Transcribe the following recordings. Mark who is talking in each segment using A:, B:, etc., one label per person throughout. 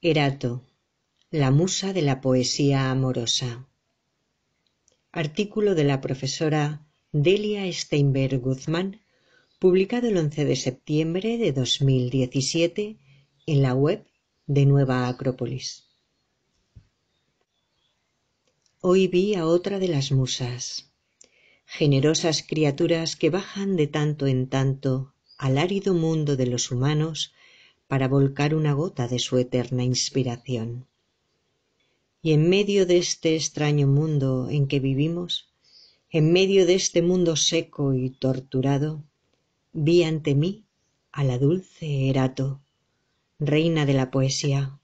A: Erato, la musa de la poesía amorosa. Artículo de la profesora Delia Steinberg Guzmán, publicado el 11 de septiembre de 2017 en la web de Nueva Acrópolis. Hoy vi a otra de las musas, generosas criaturas que bajan de tanto en tanto al árido mundo de los humanos para volcar una gota de su eterna inspiración. Y en medio de este extraño mundo en que vivimos, en medio de este mundo seco y torturado, vi ante mí a la dulce Erato, reina de la poesía,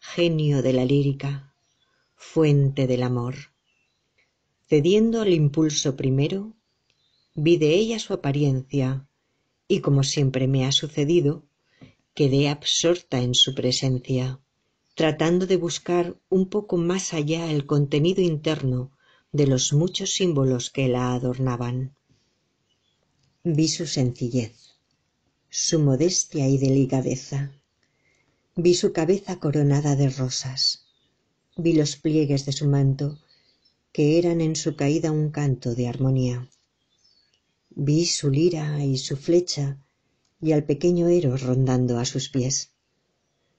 A: genio de la lírica, fuente del amor. Cediendo al impulso primero, vi de ella su apariencia, y como siempre me ha sucedido, quedé absorta en su presencia, tratando de buscar un poco más allá el contenido interno de los muchos símbolos que la adornaban. Vi su sencillez, su modestia y delicadeza. Vi su cabeza coronada de rosas. Vi los pliegues de su manto, que eran en su caída un canto de armonía. Vi su lira y su flecha y al pequeño héroe rondando a sus pies,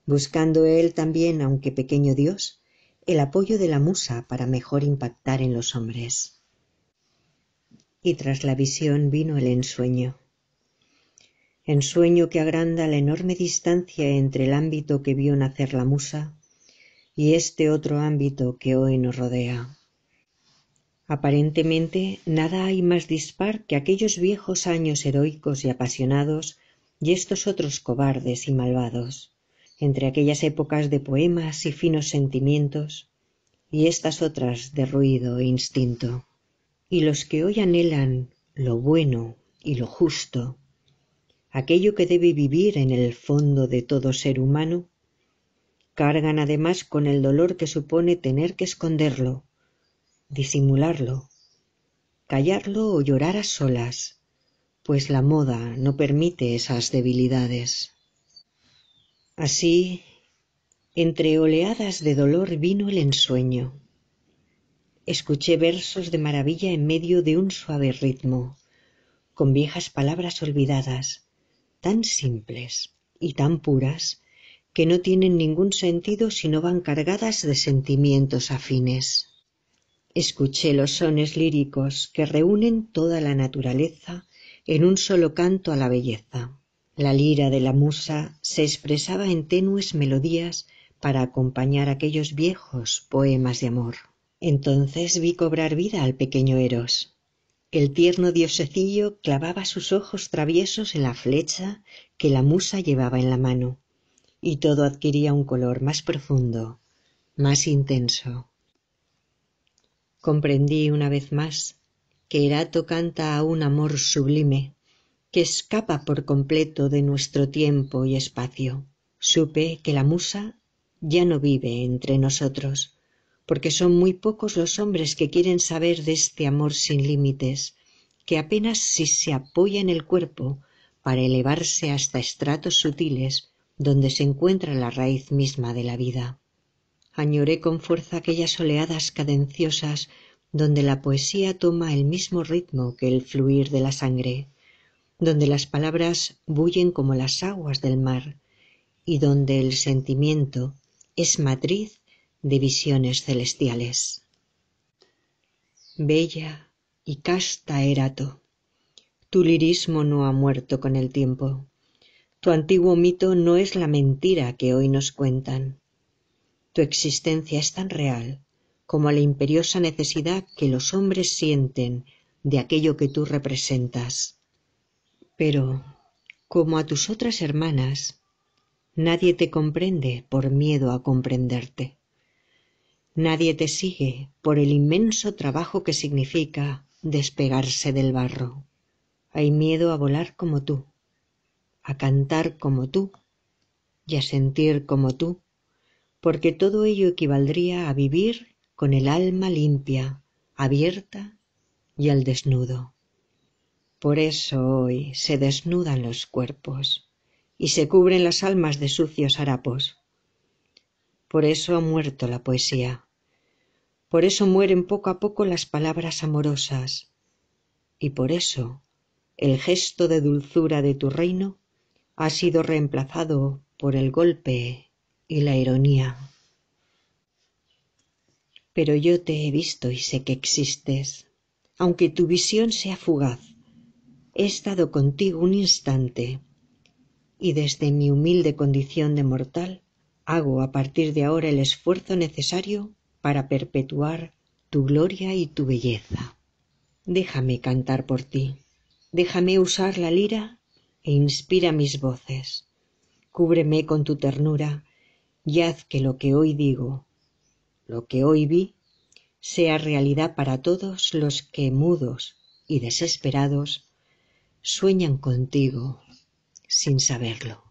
A: buscando él también, aunque pequeño Dios, el apoyo de la musa para mejor impactar en los hombres. Y tras la visión vino el ensueño. Ensueño que agranda la enorme distancia entre el ámbito que vio nacer la musa y este otro ámbito que hoy nos rodea. Aparentemente nada hay más dispar que aquellos viejos años heroicos y apasionados y estos otros cobardes y malvados, entre aquellas épocas de poemas y finos sentimientos, y estas otras de ruido e instinto. Y los que hoy anhelan lo bueno y lo justo, aquello que debe vivir en el fondo de todo ser humano, cargan además con el dolor que supone tener que esconderlo, disimularlo, callarlo o llorar a solas, pues la moda no permite esas debilidades. Así, entre oleadas de dolor vino el ensueño. Escuché versos de maravilla en medio de un suave ritmo, con viejas palabras olvidadas, tan simples y tan puras que no tienen ningún sentido si no van cargadas de sentimientos afines. Escuché los sones líricos que reúnen toda la naturaleza en un solo canto a la belleza. La lira de la musa se expresaba en tenues melodías para acompañar aquellos viejos poemas de amor. Entonces vi cobrar vida al pequeño Eros. El tierno diosecillo clavaba sus ojos traviesos en la flecha que la musa llevaba en la mano, y todo adquiría un color más profundo, más intenso comprendí una vez más que Erato canta a un amor sublime, que escapa por completo de nuestro tiempo y espacio. Supe que la musa ya no vive entre nosotros, porque son muy pocos los hombres que quieren saber de este amor sin límites, que apenas si se apoya en el cuerpo para elevarse hasta estratos sutiles donde se encuentra la raíz misma de la vida. Añoré con fuerza aquellas oleadas cadenciosas donde la poesía toma el mismo ritmo que el fluir de la sangre, donde las palabras bullen como las aguas del mar y donde el sentimiento es matriz de visiones celestiales. Bella y casta Erato, tu lirismo no ha muerto con el tiempo. Tu antiguo mito no es la mentira que hoy nos cuentan. Tu existencia es tan real como a la imperiosa necesidad que los hombres sienten de aquello que tú representas. Pero, como a tus otras hermanas, nadie te comprende por miedo a comprenderte. Nadie te sigue por el inmenso trabajo que significa despegarse del barro. Hay miedo a volar como tú, a cantar como tú y a sentir como tú, porque todo ello equivaldría a vivir con el alma limpia, abierta y al desnudo. Por eso hoy se desnudan los cuerpos y se cubren las almas de sucios harapos. Por eso ha muerto la poesía. Por eso mueren poco a poco las palabras amorosas. Y por eso el gesto de dulzura de tu reino ha sido reemplazado por el golpe y la ironía pero yo te he visto y sé que existes, aunque tu visión sea fugaz. He estado contigo un instante y desde mi humilde condición de mortal hago a partir de ahora el esfuerzo necesario para perpetuar tu gloria y tu belleza. Déjame cantar por ti, déjame usar la lira e inspira mis voces. Cúbreme con tu ternura y haz que lo que hoy digo lo que hoy vi sea realidad para todos los que mudos y desesperados sueñan contigo sin saberlo.